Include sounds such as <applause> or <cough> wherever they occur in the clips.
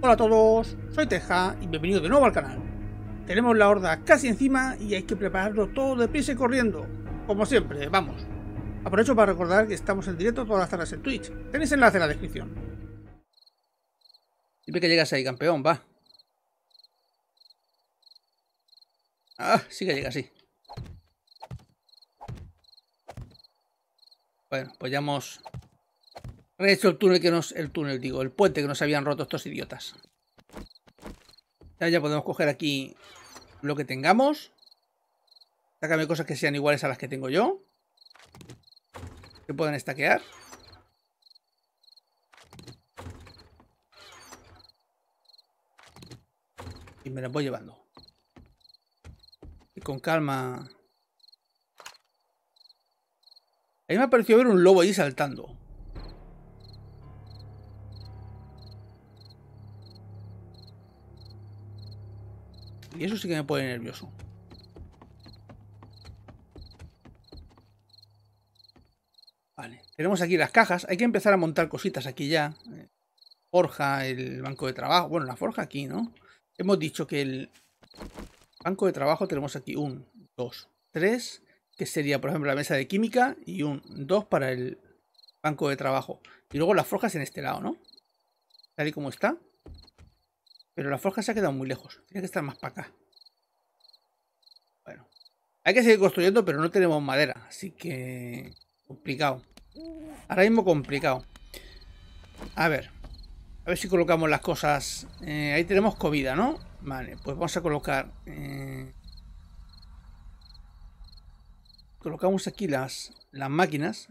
Hola a todos, soy Teja y bienvenido de nuevo al canal. Tenemos la horda casi encima y hay que prepararlo todo pies y corriendo. Como siempre, vamos. Aprovecho para recordar que estamos en directo todas las tardes en Twitch. Tenéis enlace en la descripción. Siempre que llegas ahí, campeón, va. Ah, sí que llega, así. Pues, pues ya hemos rehecho el túnel que nos... El túnel, digo, el puente que nos habían roto estos idiotas. Ya, podemos coger aquí lo que tengamos. Sácame cosas que sean iguales a las que tengo yo. Que puedan estaquear. Y me las voy llevando. Y con calma a mí me parecido ver un lobo ahí saltando. Y eso sí que me pone nervioso. Vale, tenemos aquí las cajas. Hay que empezar a montar cositas aquí ya. Forja, el banco de trabajo. Bueno, la forja aquí, ¿no? Hemos dicho que el banco de trabajo tenemos aquí un, dos, tres, que sería, por ejemplo, la mesa de química y un 2 para el banco de trabajo. Y luego las forjas en este lado, ¿no? Tal y como está. Pero las forja se ha quedado muy lejos. Tiene que estar más para acá. Bueno. Hay que seguir construyendo, pero no tenemos madera. Así que... Complicado. Ahora mismo complicado. A ver. A ver si colocamos las cosas. Eh, ahí tenemos comida, ¿no? Vale, pues vamos a colocar... Eh, colocamos aquí las, las máquinas,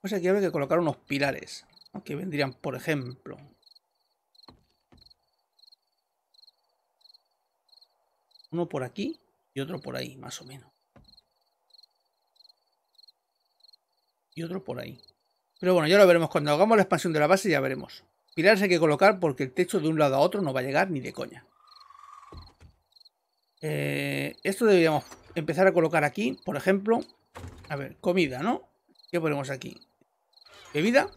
pues aquí habría que colocar unos pilares, que vendrían, por ejemplo, uno por aquí y otro por ahí, más o menos. Y otro por ahí. Pero bueno, ya lo veremos. Cuando hagamos la expansión de la base ya veremos. Pilares hay que colocar porque el techo de un lado a otro no va a llegar ni de coña. Eh, esto deberíamos empezar a colocar aquí, por ejemplo, a ver, comida, ¿no? ¿Qué ponemos aquí? ¿Bebida?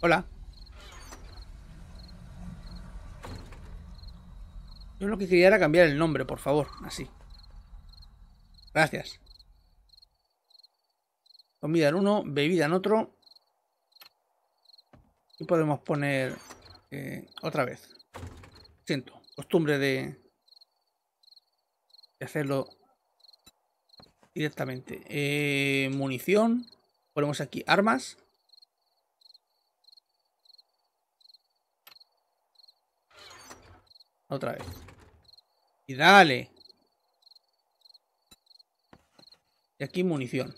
Hola. Yo lo que quería era cambiar el nombre, por favor, así. Gracias. Comida en uno, bebida en otro. Y podemos poner eh, otra vez. Siento, costumbre de, hacerlo directamente. Eh, munición. Ponemos aquí armas. Otra vez. Y dale. Y aquí munición.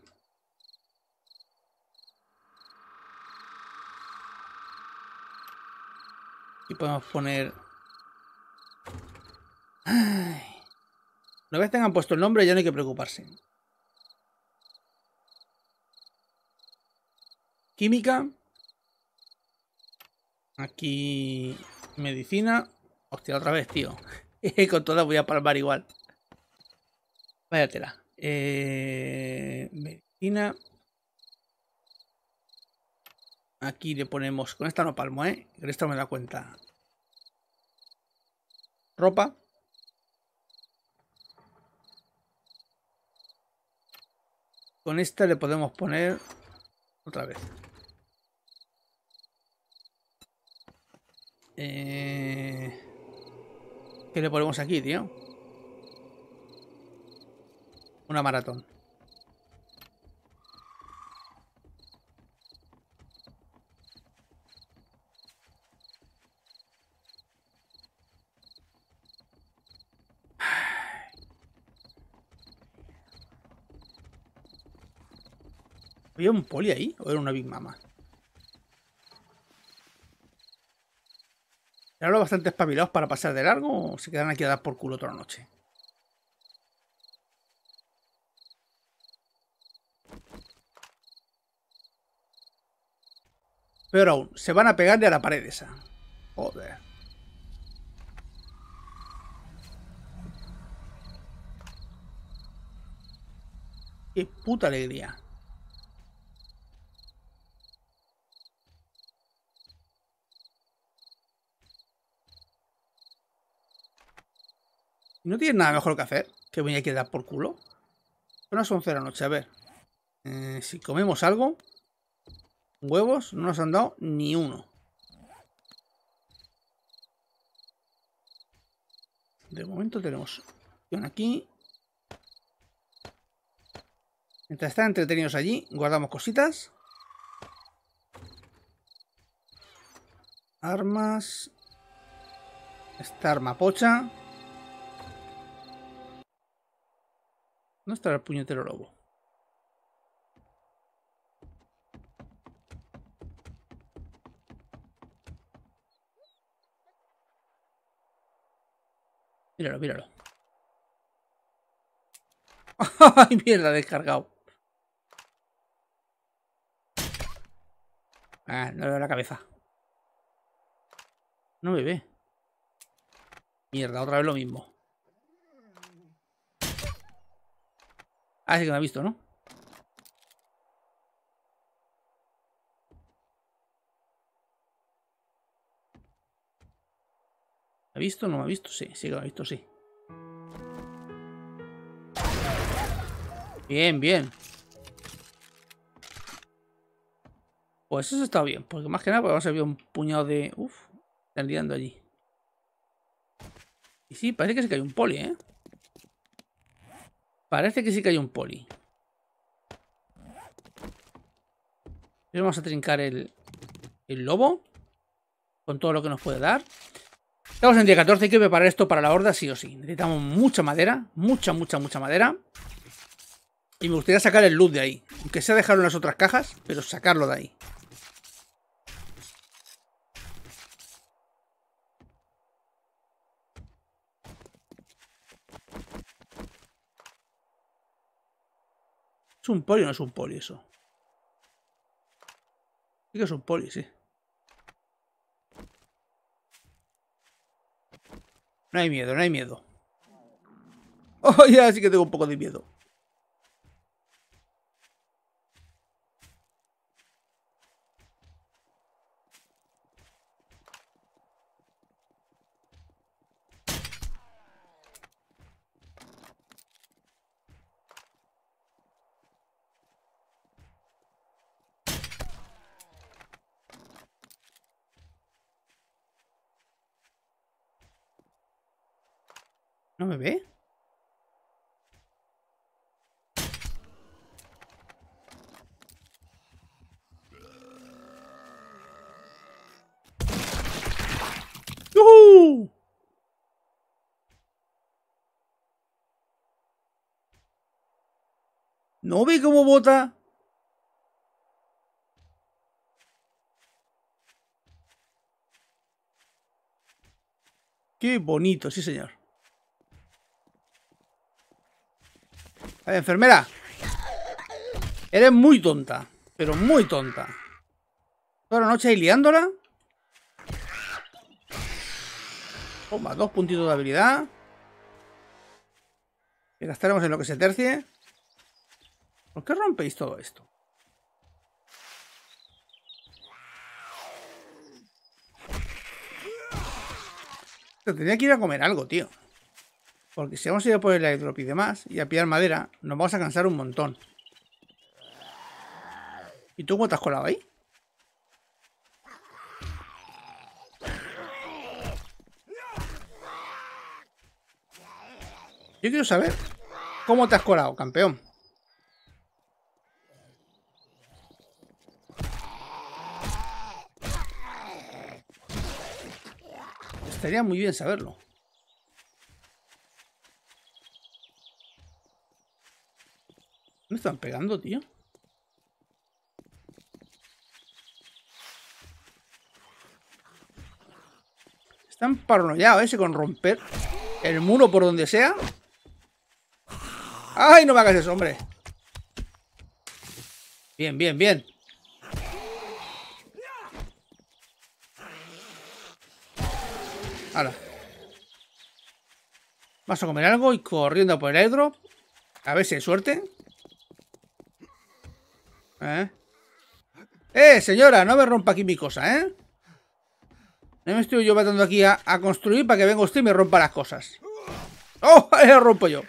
Y podemos poner... Una vez tengan puesto el nombre ya no hay que preocuparse. Química. Aquí medicina. Hostia, otra vez, tío. <laughs> Eh, con todas voy a palmar igual. Váyatela. Eh, medicina. Aquí le ponemos... Con esta no palmo, ¿eh? Con esta me da cuenta. Ropa. Con esta le podemos poner otra vez. Eh, ¿Qué le ponemos aquí, tío? Una maratón. ¿Había un poli ahí o era una Big Mama? ¿Eran bastante espabilados para pasar de largo o se quedan aquí a dar por culo otra noche? pero aún, se van a pegarle a la pared esa. Joder. Qué puta alegría. ¿No tienes nada mejor que hacer? Que voy a quedar por culo. Son las 11 de la noche, a ver. Eh, si comemos algo... Huevos no nos han dado ni uno. De momento tenemos aquí. Mientras están entretenidos allí, guardamos cositas. Armas. Esta arma pocha. No estará el puñetero lobo. Míralo, míralo. <laughs> ¡Ay, mierda! Descargado. Ah, no le veo la cabeza. No me ve. Mierda, otra vez lo mismo. Ah, sí que me ha visto, ¿no? ¿Me ha visto? ¿No me ha visto? Sí, sí que me ha visto, sí. Bien, bien. Pues eso está bien, porque más que nada pues vamos a ver un puñado de... Uf, están liando allí. Y sí, parece que se cayó un poli, ¿eh? Parece que sí que hay un poli. vamos a trincar el, el lobo. Con todo lo que nos puede dar. Estamos en día 14. Hay que preparar esto para la horda sí o sí. Necesitamos mucha madera. Mucha, mucha, mucha madera. Y me gustaría sacar el loot de ahí. Aunque sea dejarlo en las otras cajas, pero sacarlo de ahí. ¿Es un poli o no es un poli eso? Sí que es un poli, sí. No hay miedo, no hay miedo. <laughs> Oh, ya sí que tengo un poco de miedo. ¿No me ve? ¡No! ve cómo bota? Qué bonito, sí señor. A ver, enfermera. Eres muy tonta. Pero muy tonta. Toda la noche ahí liándola. Toma, dos puntitos de habilidad. Y gastaremos en lo que se tercie. ¿Por qué rompéis todo esto? tenía que ir a comer algo, tío. Porque si vamos a ir a por el airdrop y demás, y a pillar madera, nos vamos a cansar un montón. ¿Y tú cómo te has colado ahí? Yo quiero saber cómo te has colado, campeón. Estaría muy bien saberlo. ¿Me están pegando, tío? Están paranoiados ese ¿eh? con romper el muro por donde sea. ¡Ay, no me hagas eso, hombre! Bien, bien, bien. Ahora. Vas a comer algo y corriendo por el airdrop. A ver si hay suerte. ¿Eh? ¿Eh? señora! No me rompa aquí mi cosa, ¿eh? No me estoy yo matando aquí a, construir para que venga usted y me rompa las cosas. ¡Oh! Lo <laughs> rompo yo.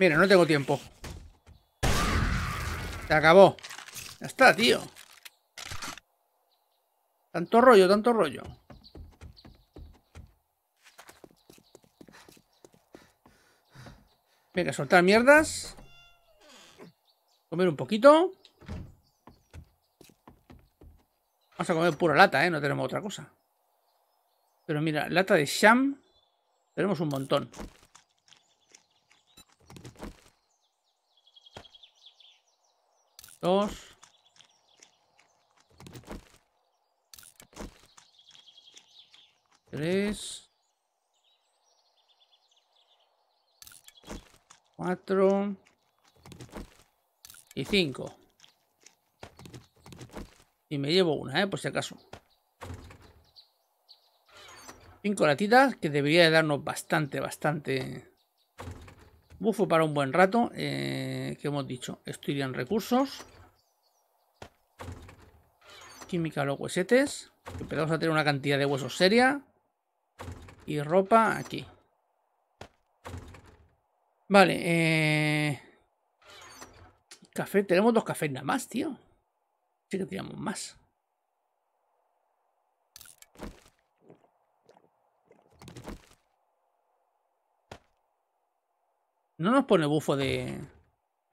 Mira, no tengo tiempo. Se acabó. Ya está, tío. Tanto rollo, tanto rollo. Venga, soltar mierdas. Comer un poquito. Vamos a comer pura lata, ¿eh? No tenemos otra cosa. Pero mira, lata de sham. Tenemos un montón. Dos. Tres. Cuatro. Y 5 Y me llevo una, ¿eh? Por si acaso. Cinco latitas que debería de darnos bastante, bastante... Bufo para un buen rato. Eh, que hemos dicho? estoy en recursos. Química los huesetes. Empezamos a tener una cantidad de huesos seria. Y ropa aquí. Vale, eh, Café, tenemos dos cafés nada más, tío. Sí que tenemos más. No nos pone bufo de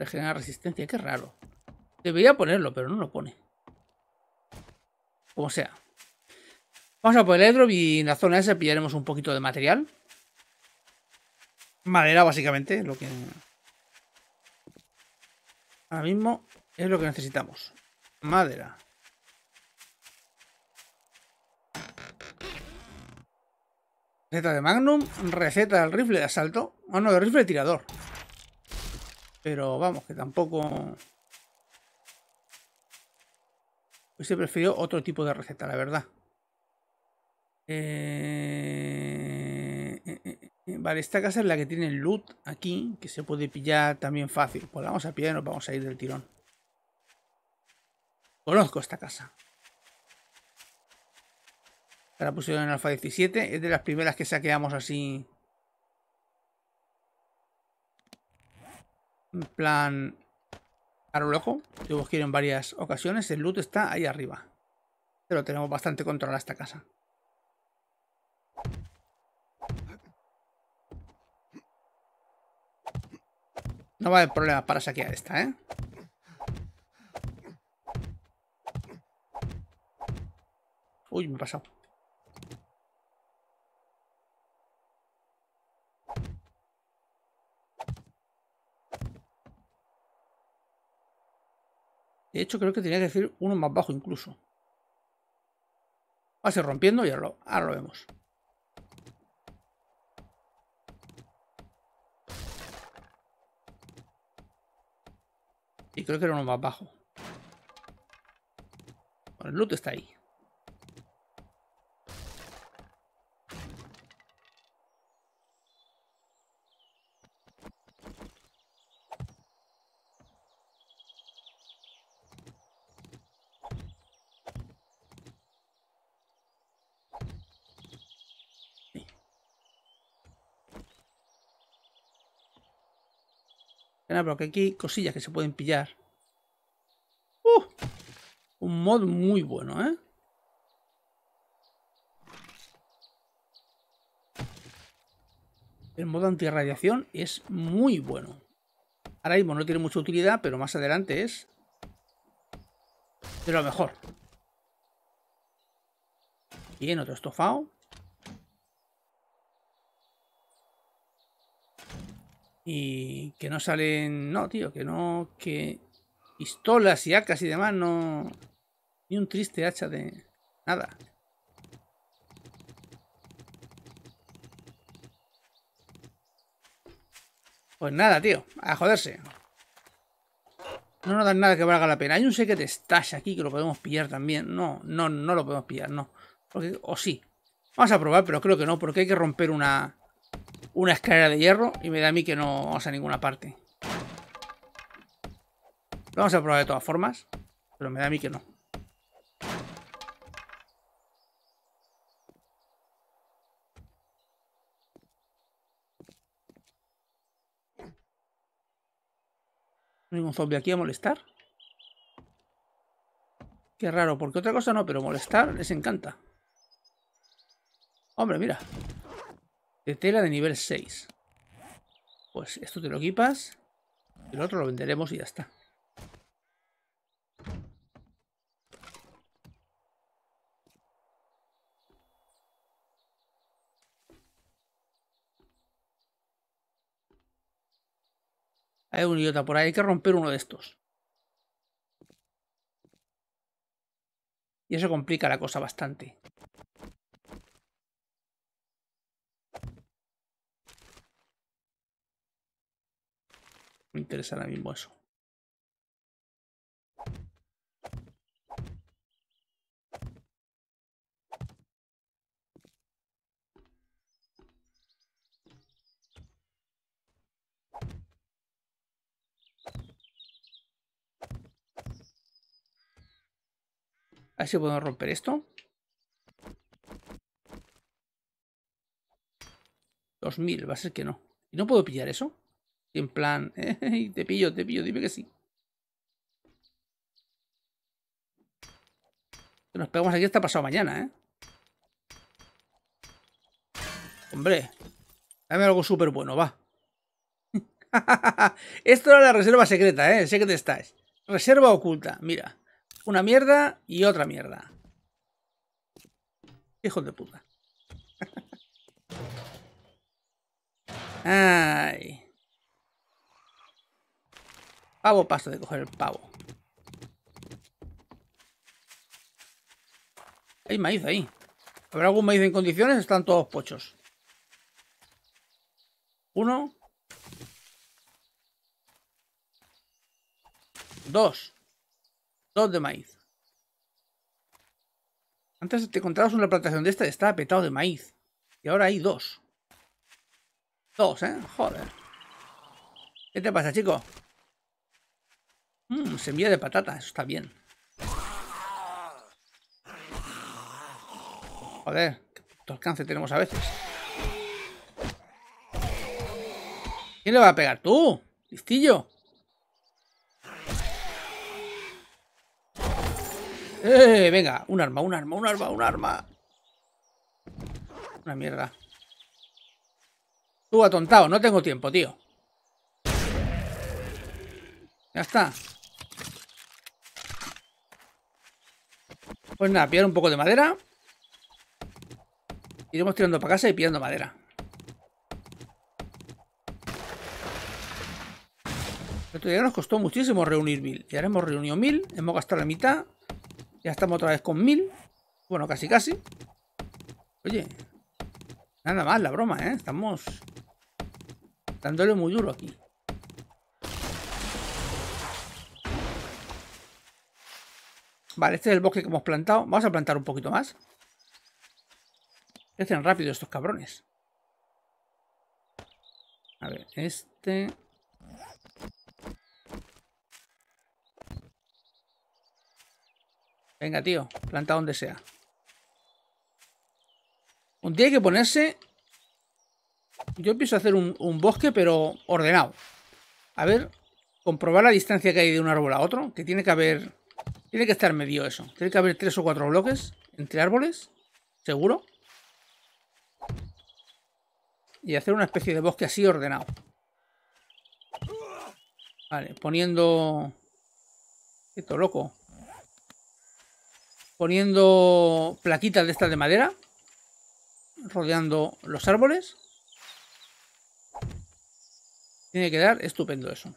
generar resistencia, qué raro. Debería ponerlo, pero no lo pone. Como sea. Vamos a por el airdrop y en la zona esa pillaremos un poquito de material. Madera, básicamente, lo que... Ahora mismo es lo que necesitamos. Madera. Receta de Magnum, receta del rifle de asalto. Ah, no, del rifle de tirador. Pero vamos, que tampoco... Hubiese preferido otro tipo de receta, la verdad. Eh, eh, eh, vale, esta casa es la que tiene el loot aquí, que se puede pillar también fácil. Pues la vamos a pillar y nos vamos a ir del tirón. Conozco esta casa. La pusieron en Alfa 17. Es de las primeras que saqueamos así. En plan... A lo loco. Yo en varias ocasiones. El loot está ahí arriba. Pero tenemos bastante control a esta casa. No va a haber problema para saquear esta, ¿eh? Uy, me he pasado. De hecho, creo que tenía que decir uno más bajo incluso. Va a ser rompiendo y ahora lo, ahora lo vemos. creo que era uno más bajo. Bueno, el loot está ahí. Pero que aquí hay cosillas que se pueden pillar. ¡Uh! Un mod muy bueno, ¿eh? El modo antirradiación es muy bueno. Ahora mismo no tiene mucha utilidad, pero más adelante es de lo mejor. Bien, otro estofado. Y que no salen. No, tío, que no. Que pistolas y acas y demás no. Ni un triste hacha de. Nada. Pues nada, tío. A joderse. No nos dan nada que valga la pena. Hay un secret stash aquí que lo podemos pillar también. No, no, no lo podemos pillar, no. o sí. Vamos a probar, pero creo que no, porque hay que romper una una escalera de hierro y me da a mí que no vamos a ninguna parte. vamos a probar de todas formas, pero me da a mí que no. Ningún zombie aquí a molestar. Qué raro, porque otra cosa no, pero molestar les encanta. Hombre, mira, de tela de nivel 6. Pues esto te lo equipas, el otro lo venderemos y ya está. Hay un idiota por ahí, hay que romper uno de estos. Y eso complica la cosa bastante. Me interesa ahora mismo eso. A ver si romper esto. 2000, va a ser que no. ¿Y no puedo pillar eso? en plan, <laughs> te pillo, te pillo, dime que sí. nos pegamos aquí hasta pasado mañana, ¿eh? Hombre, dame algo súper bueno, va. <laughs> Esto era la reserva secreta, ¿eh? Sé que te Reserva oculta, mira. Una mierda y otra mierda. Hijo de puta. <laughs> Ay. Pavo paso de coger el pavo. Hay maíz ahí. ¿Habrá algún maíz en condiciones? Están todos pochos. Uno. Dos. Dos de maíz. Antes te encontrabas una plantación de esta y estaba petado de maíz. Y ahora hay dos. Dos, ¿eh? Joder. ¿Qué te pasa, chico? Mm, pues Se envía de patata, eso está bien. Joder, qué alcance tenemos a veces. ¿Quién le va a pegar? ¡Tú! ¡Listillo! Eh, venga, un arma, un arma, un arma, un arma. Una mierda. Tú atontado, no tengo tiempo, tío. Ya está. Pues nada, pillar un poco de madera. Iremos tirando para casa y pillando madera. Esto ya nos costó muchísimo reunir mil. Y ahora hemos reunido mil, hemos gastado la mitad. Ya estamos otra vez con mil. Bueno, casi casi. Oye, nada más la broma, ¿eh? Estamos dándole muy duro aquí. Vale, este es el bosque que hemos plantado. Vamos a plantar un poquito más. Crecen rápido estos cabrones. A ver, este... Venga, tío, planta donde sea. Un día hay que ponerse... Yo empiezo a hacer un bosque, pero ordenado. A ver, comprobar la distancia que hay de un árbol a otro, que tiene que haber tiene que estar medio eso. Tiene que haber tres o cuatro bloques entre árboles. Seguro. Y hacer una especie de bosque así ordenado. Vale, poniendo... Esto loco. Poniendo plaquitas de estas de madera. Rodeando los árboles. Tiene que quedar estupendo eso.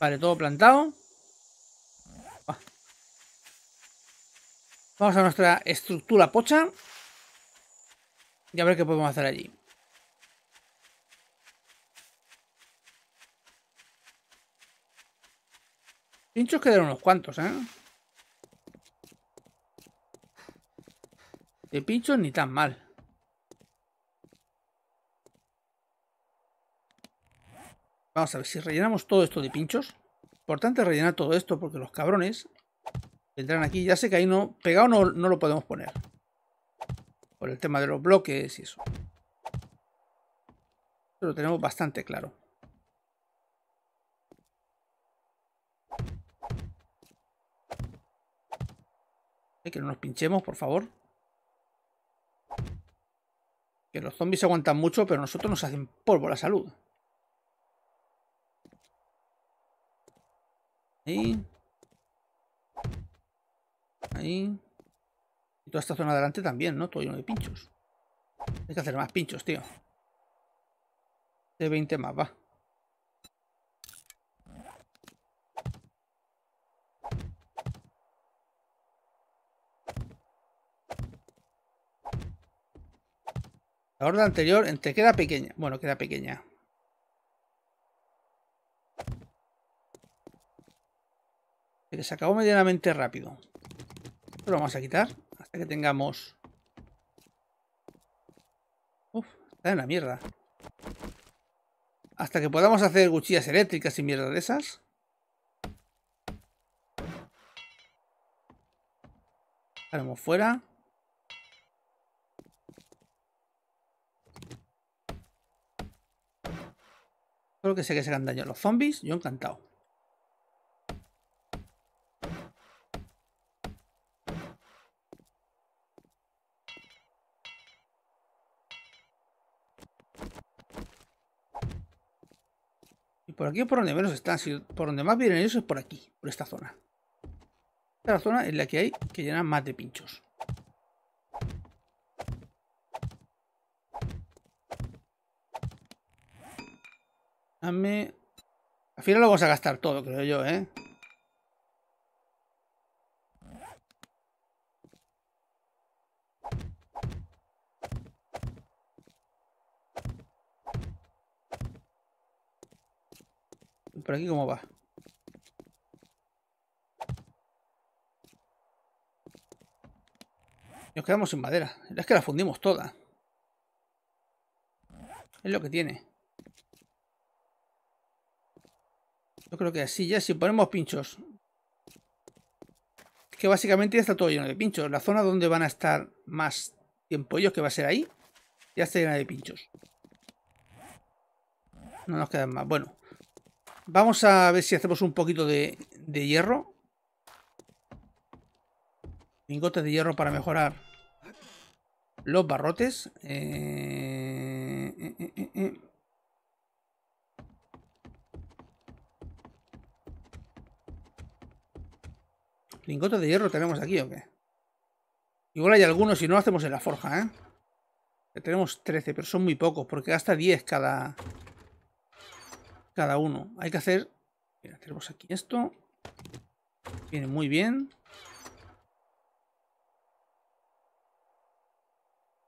Vale, todo plantado. Vamos a nuestra estructura pocha. Y a ver qué podemos hacer allí. Pinchos quedaron unos cuantos, ¿eh? De pinchos ni tan mal. Vamos a ver si rellenamos todo esto de pinchos. Importante rellenar todo esto porque los cabrones Entran aquí. Ya sé que ahí no pegado no, lo podemos poner. Por el tema de los bloques y eso. Pero lo tenemos bastante claro. Que no nos pinchemos, por favor. Que los zombies aguantan mucho, pero nosotros nos hacen polvo la salud. Y... Ahí. Y toda esta zona adelante también, ¿no? Todo lleno de pinchos. Hay que hacer más pinchos, tío. De 20 más, va. La horda anterior entre queda pequeña. Bueno, queda pequeña. Se acabó medianamente rápido lo vamos a quitar hasta que tengamos... Uf, está en la mierda. Hasta que podamos hacer cuchillas eléctricas y mierda de esas. salimos fuera. creo que sé que se han daño los zombies. Yo encantado. Por aquí es por donde menos están. por donde más vienen ellos es por aquí, por esta zona. Esta zona es la que hay que llenar más de pinchos. Dame... Al final lo vamos a gastar todo, creo yo, ¿eh? ¿Por aquí cómo va? Nos quedamos sin madera. Es que la fundimos toda. Es lo que tiene. Yo creo que así ya, si ponemos pinchos. Que básicamente ya está todo lleno de pinchos. La zona donde van a estar más tiempo ellos, que va a ser ahí, ya está llena de pinchos. No nos quedan más. Bueno, Vamos a ver si hacemos un poquito de, hierro. Lingotes de hierro para mejorar los barrotes. Eh, eh, eh, Lingotes de hierro tenemos aquí o qué? Igual hay algunos si no lo hacemos en la forja, tenemos 13, pero son muy pocos, porque hasta 10 cada, cada uno. Hay que hacer... Mira, tenemos aquí esto. Viene muy bien.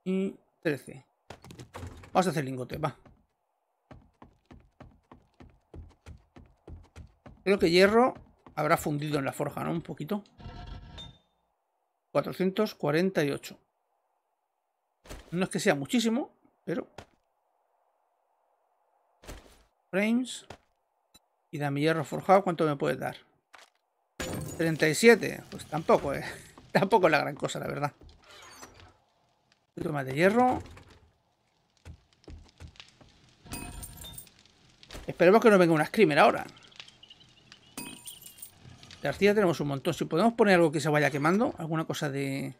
Y 13. Vamos a hacer lingote, va. Creo que hierro habrá fundido en la forja, ¿no? Un poquito. 448. No es que sea muchísimo, pero frames. Y da mi hierro forjado, ¿cuánto me puede dar? 37. Pues tampoco, eh. <laughs> Tampoco es la gran cosa, la verdad. más de hierro. Esperemos que no venga una screamer ahora. De arcilla tenemos un montón. Si podemos poner algo que se vaya quemando, alguna cosa de...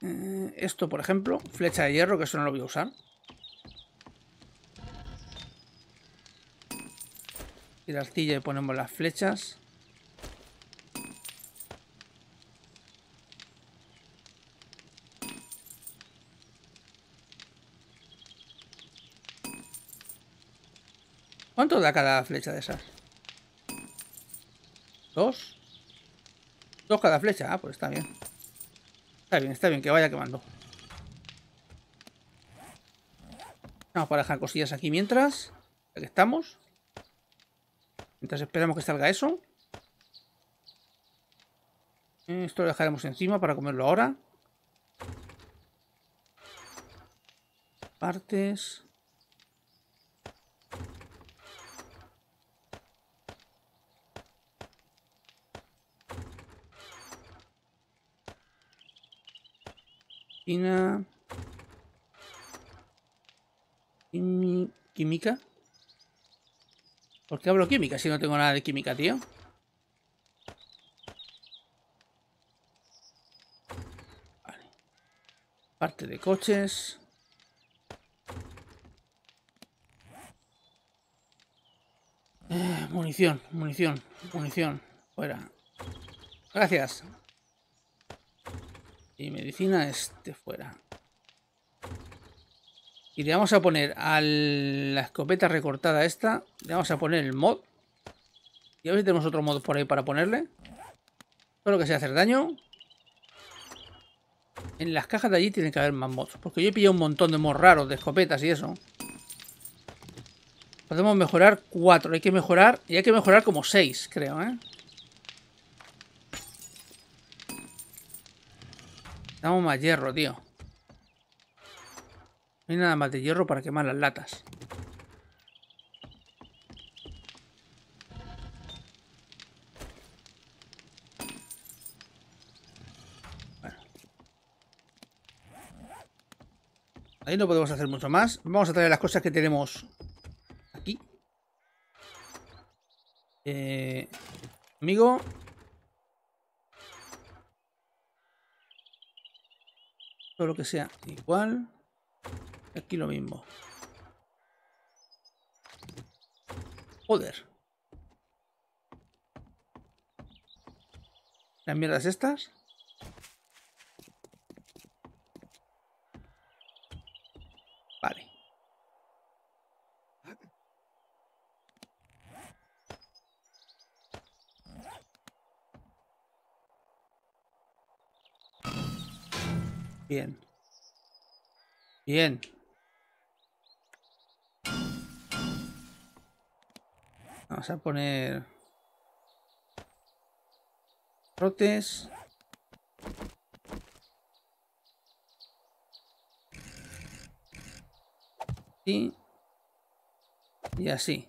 Eh, esto, por ejemplo, flecha de hierro, que eso no lo voy a usar. la arcilla y ponemos las flechas. ¿Cuánto da cada flecha de esas? ¿Dos? ¿Dos cada flecha? Ah, pues está bien. Está bien, está bien, que vaya quemando. Vamos para dejar cosillas aquí mientras. Aquí estamos. Entonces esperamos que salga eso. Esto lo dejaremos encima para comerlo ahora. Partes. Química. ¿Por qué hablo química si no tengo nada de química, tío? Vale. Parte de coches. Eh, munición, munición, munición. Fuera. Gracias. Y medicina este fuera. Y le vamos a poner a la escopeta recortada esta, le vamos a poner el mod. Y a ver si tenemos otro mod por ahí para ponerle. Solo que sea hacer daño. En las cajas de allí tienen que haber más mods. Porque yo he pillado un montón de mods raros, de escopetas y eso. Podemos mejorar cuatro Hay que mejorar. Y hay que mejorar como 6, creo, ¿eh? Damos más hierro, tío. No hay nada más de hierro para quemar las latas. Bueno. Ahí no podemos hacer mucho más. Vamos a traer las cosas que tenemos aquí. Eh, amigo, todo lo que sea igual. Aquí lo mismo. Joder. ¿Las mierdas estas? Vale. Bien. Bien. Vamos a poner... Rotes. Y... Y así.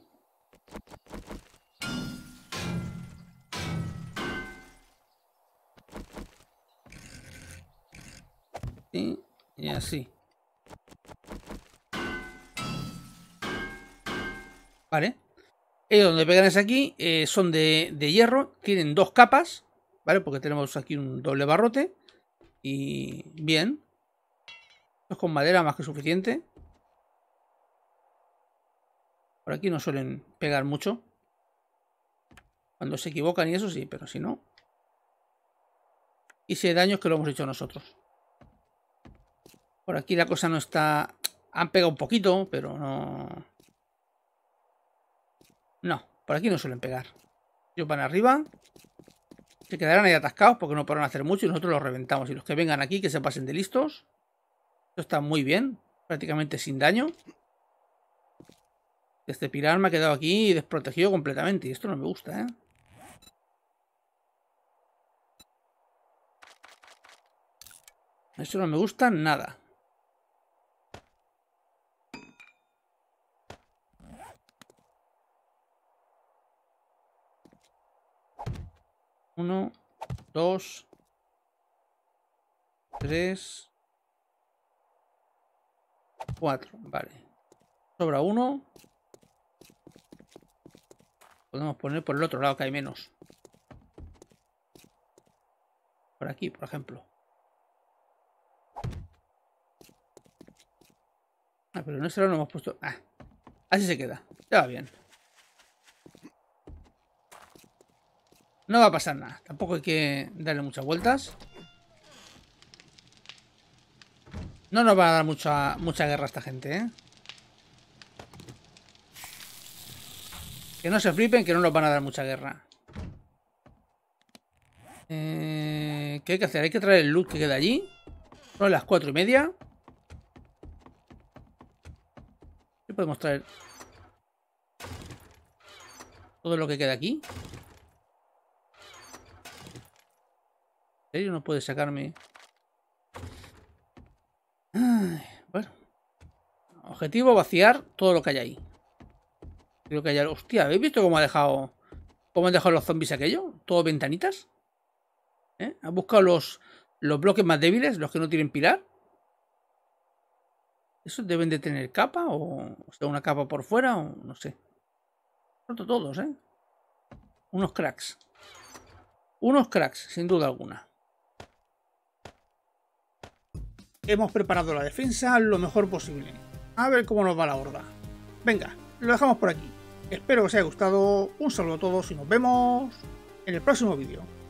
Y, y así. Vale. Ellos donde pegan es aquí, eh, son de, de, hierro, tienen dos capas, ¿vale? Porque tenemos aquí un doble barrote. Y bien. Es con madera más que suficiente. Por aquí no suelen pegar mucho. Cuando se equivocan y eso sí, pero si no. Y si hay daños que lo hemos hecho nosotros. Por aquí la cosa no está... Han pegado un poquito, pero no... No, por aquí no suelen pegar. Yo van arriba. Se quedarán ahí atascados porque no podrán hacer mucho y nosotros los reventamos. Y los que vengan aquí, que se pasen de listos. Esto está muy bien, prácticamente sin daño. Este pirar me ha quedado aquí desprotegido completamente y esto no me gusta, ¿eh? Eso no me gusta nada. Uno, dos, tres, cuatro. Vale. Sobra uno. Podemos poner por el otro lado que hay menos. Por aquí, por ejemplo. Ah, pero en este lado no hemos puesto... Ah, así se queda. Ya va bien. No va a pasar nada. Tampoco hay que darle muchas vueltas. No nos va a dar mucha, mucha guerra esta gente, ¿eh? Que no se flipen, que no nos van a dar mucha guerra. Eh, ¿Qué hay que hacer? Hay que traer el loot que queda allí. Son las cuatro y media. Y podemos traer? Todo lo que queda aquí. no puede sacarme? bueno. Objetivo, vaciar todo lo que hay ahí. Creo que hay... Hostia, ¿habéis visto cómo ha dejado... ¿Cómo han dejado los zombies aquello? ¿Todo ventanitas? ¿Eh? Ha buscado los, los bloques más débiles? ¿Los que no tienen pilar? ¿Esos deben de tener capa? ¿O, o sea, una capa por fuera? O no sé. todos, ¿eh? Unos cracks. Unos cracks, sin duda alguna. Hemos preparado la defensa lo mejor posible. A ver cómo nos va la horda. Venga, lo dejamos por aquí. Espero que os haya gustado. Un saludo a todos y nos vemos en el próximo vídeo.